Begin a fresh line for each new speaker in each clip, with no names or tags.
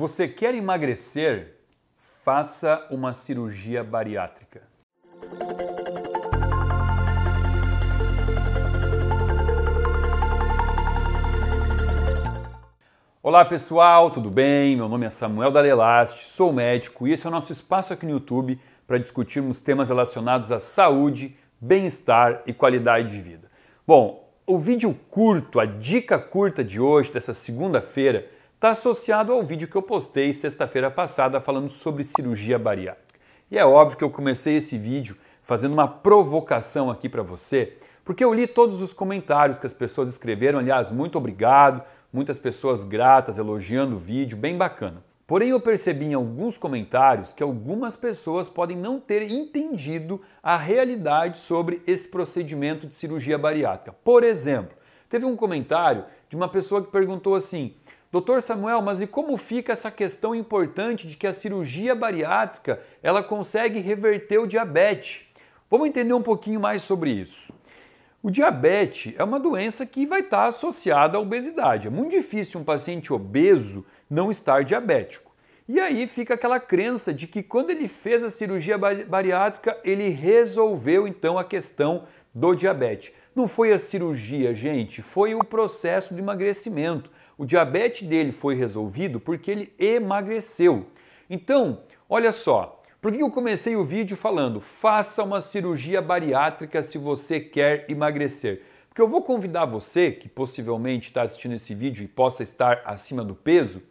Você quer emagrecer? Faça uma cirurgia bariátrica. Olá pessoal, tudo bem? Meu nome é Samuel Dalelaste, sou médico e esse é o nosso espaço aqui no YouTube para discutirmos temas relacionados à saúde, bem-estar e qualidade de vida. Bom, o vídeo curto, a dica curta de hoje, dessa segunda-feira, está associado ao vídeo que eu postei sexta-feira passada falando sobre cirurgia bariátrica. E é óbvio que eu comecei esse vídeo fazendo uma provocação aqui para você, porque eu li todos os comentários que as pessoas escreveram, aliás, muito obrigado, muitas pessoas gratas elogiando o vídeo, bem bacana. Porém, eu percebi em alguns comentários que algumas pessoas podem não ter entendido a realidade sobre esse procedimento de cirurgia bariátrica. Por exemplo, teve um comentário de uma pessoa que perguntou assim: Doutor Samuel, mas e como fica essa questão importante de que a cirurgia bariátrica ela consegue reverter o diabetes? Vamos entender um pouquinho mais sobre isso. O diabetes é uma doença que vai estar associada à obesidade. É muito difícil um paciente obeso não estar diabético. E aí fica aquela crença de que quando ele fez a cirurgia bariátrica, ele resolveu então a questão do diabetes. Não foi a cirurgia, gente, foi o processo de emagrecimento. O diabetes dele foi resolvido porque ele emagreceu. Então, olha só, por que eu comecei o vídeo falando faça uma cirurgia bariátrica se você quer emagrecer? Porque eu vou convidar você, que possivelmente está assistindo esse vídeo e possa estar acima do peso,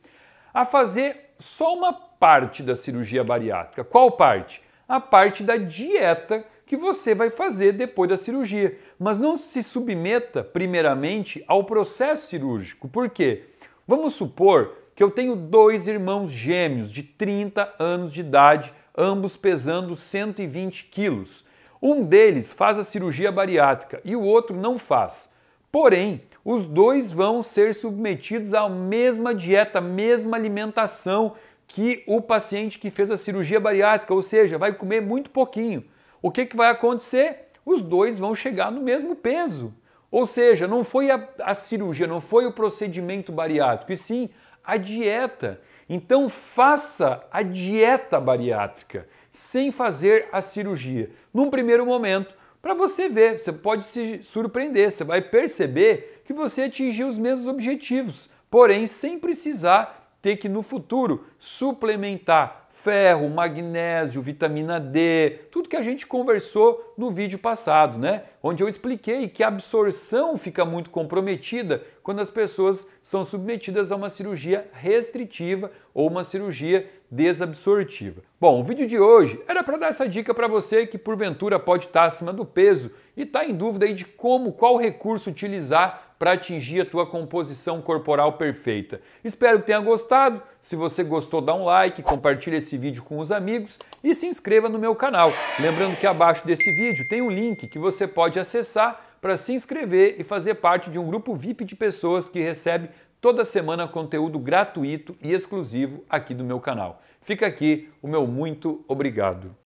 a fazer só uma parte da cirurgia bariátrica. Qual parte? A parte da dieta que você vai fazer depois da cirurgia. Mas não se submeta, primeiramente, ao processo cirúrgico. Por quê? Vamos supor que eu tenho dois irmãos gêmeos de 30 anos de idade, ambos pesando 120 quilos. Um deles faz a cirurgia bariátrica e o outro não faz. Porém, os dois vão ser submetidos à mesma dieta, mesma alimentação que o paciente que fez a cirurgia bariátrica, ou seja, vai comer muito pouquinho o que, que vai acontecer? Os dois vão chegar no mesmo peso. Ou seja, não foi a, a cirurgia, não foi o procedimento bariátrico, e sim a dieta. Então faça a dieta bariátrica sem fazer a cirurgia. Num primeiro momento, para você ver, você pode se surpreender, você vai perceber que você atingiu os mesmos objetivos, porém sem precisar ter que no futuro suplementar ferro, magnésio, vitamina D, tudo que a gente conversou no vídeo passado, né? Onde eu expliquei que a absorção fica muito comprometida quando as pessoas são submetidas a uma cirurgia restritiva ou uma cirurgia desabsortiva. Bom, o vídeo de hoje era para dar essa dica para você que porventura pode estar tá acima do peso e está em dúvida aí de como, qual recurso utilizar para atingir a tua composição corporal perfeita. Espero que tenha gostado. Se você gostou, dá um like, compartilha esse esse vídeo com os amigos e se inscreva no meu canal. Lembrando que abaixo desse vídeo tem um link que você pode acessar para se inscrever e fazer parte de um grupo VIP de pessoas que recebe toda semana conteúdo gratuito e exclusivo aqui do meu canal. Fica aqui o meu muito obrigado.